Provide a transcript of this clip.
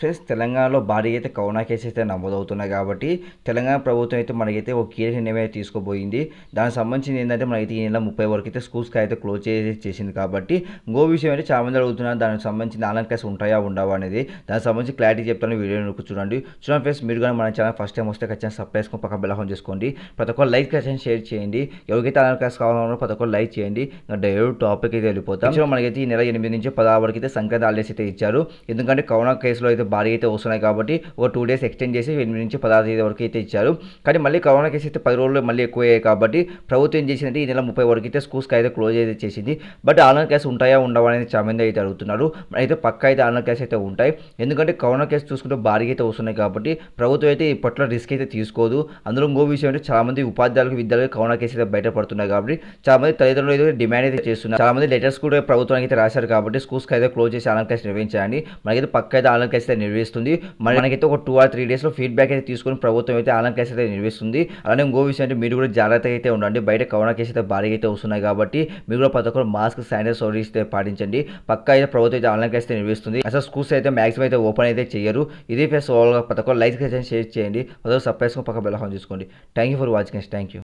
friends తెలంగాణలో భారీ అయితే కరోనా కేసెస్ అయితే నమోదవుతున్నాయి కాబట్టి తెలంగాణ ప్రభుత్వం అయితే మనకైతే ఒక కీలక నిర్ణయం అయితే తీసుకోబోయింది దానికి సంబంధించి ఏంటంటే మనకైతే ఈ నెల ముప్పై వరకు అయితే స్కూల్స్కి అయితే క్లోజ్ చేసింది కాబట్టి గో విషయం అయితే చాలా మంది అడుగుతున్నారు దానికి సంబంధించి ఆన్లైన్ క్లాస్ ఉంటాయా ఉండవా అనేది దానికి సంబంధించి క్లారిటీ చెప్తాను వీడియో నొక్కు చూడండి చూడండి ఫ్రెండ్స్ మీరు కానీ మన ఛానల్ ఫస్ట్ టైం వస్తే ఖచ్చితంగా సబ్స్క్రైబ్ చేసుకుని పక్కన బెలహం చేసుకోండి ప్రతి ఒక్క లైక్ ఖచ్చితంగా షేర్ చేయండి ఎవరికైతే ఆన్లైన్ క్లాస్ కావాలన్నారో ప్రతి ఒక్క లైక్ చేయండి ఇంకా డైరెక్ట్ టాపిక్ అయితే వెళ్ళిపోతాం మనకైతే ఈ నెల ఎనిమిది నుంచి పదహారు వరకు అయితే సంక్రాంతి హాలిడేస్ అయితే ఇచ్చారు ఎందుకంటే కరోనా కేసులో అయితే భారీ అయితే వస్తున్నాయి కాబట్టి ఒక టూ డేస్ ఎక్స్టెండ్ చేసి ఎనిమిది నుంచి పదహారు తేదీ వరకు అయితే ఇచ్చారు కానీ మళ్ళీ కరోనా కేసు అయితే పది రోజులు మళ్ళీ ఎక్కువయ్యాయి కాబట్టి ప్రభుత్వం ఏం ఈ నెల ముప్పై వరకు అయితే స్కూల్స్కి అయితే క్లోజ్ అయితే చేసింది బట్ ఆన్లైన్ క్లాస్ ఉంటాయా ఉండవా అనేది చామంది అయితే అడుగుతున్నారు అయితే పక్క అయితే ఆన్లైన్ క్లాస్ అయితే ఉంటాయి ఎందుకంటే కరోనా కేసు చూసుకుంటే భారీగా అయితే వస్తున్నాయి కాబట్టి ప్రభుత్వం అయితే ఇప్పట్లో రిస్క్ అయితే తీసుకోదు అందులో ఇంకో విషయం అంటే చాలామంది ఉపాధ్యాయులకు విద్యార్థులకు కరోనా కేసు అయితే బయటపడుతున్నాయి కాబట్టి చాలా మంది తల్లిదండ్రులు అయితే డిమాండ్ అయితే చేస్తున్నారు చాలా మంది లెటర్స్ కూడా ప్రభుత్వానికి అయితే రాశారు కాబట్టి స్కూల్స్కి అయితే క్లోజ్ చేసి ఆన్లైన్ క్లాస్ నిర్వహించాలని మనకైతే పక్క అయితే ఆన్లైన్ క్లాస్ అయితే నిర్వహిస్తుంది మళ్ళీ మనకైతే ఒక టూ ఆర్ త్రీ డేస్లో ఫీడ్బ్యాక్ అయితే తీసుకుని ప్రభుత్వం అయితే ఆలం కేసు అయితే నిర్వహిస్తుంది అలానే ఇంకో విషయం అంటే మీరు కూడా జాగ్రత్త అయితే ఉండండి బయట కరోనా కేసు అయితే భారీగా అయితే వస్తున్నాయి కాబట్టి మీరు కూడా ప్రతి ఒక్కరు మాస్క్ శానిటైజ్ సర్వీస్ అయితే పాటించండి పక్క అయితే ప్రభుత్వం అయితే ఆన్లైన్ కేసు నిర్వహిస్తుంది అసలు స్కూల్స్ అయితే మాక్సిమం అయితే ఓపెన్ అయితే చేయరు ఇది ఫేస్ ఓవల్గా ప్రతి ఒక్కరు లైక్ షేర్ చేయండి ఒక్కరు సబ్స్క్రైబ్ పక్క బెలహం on thank you for watching thank you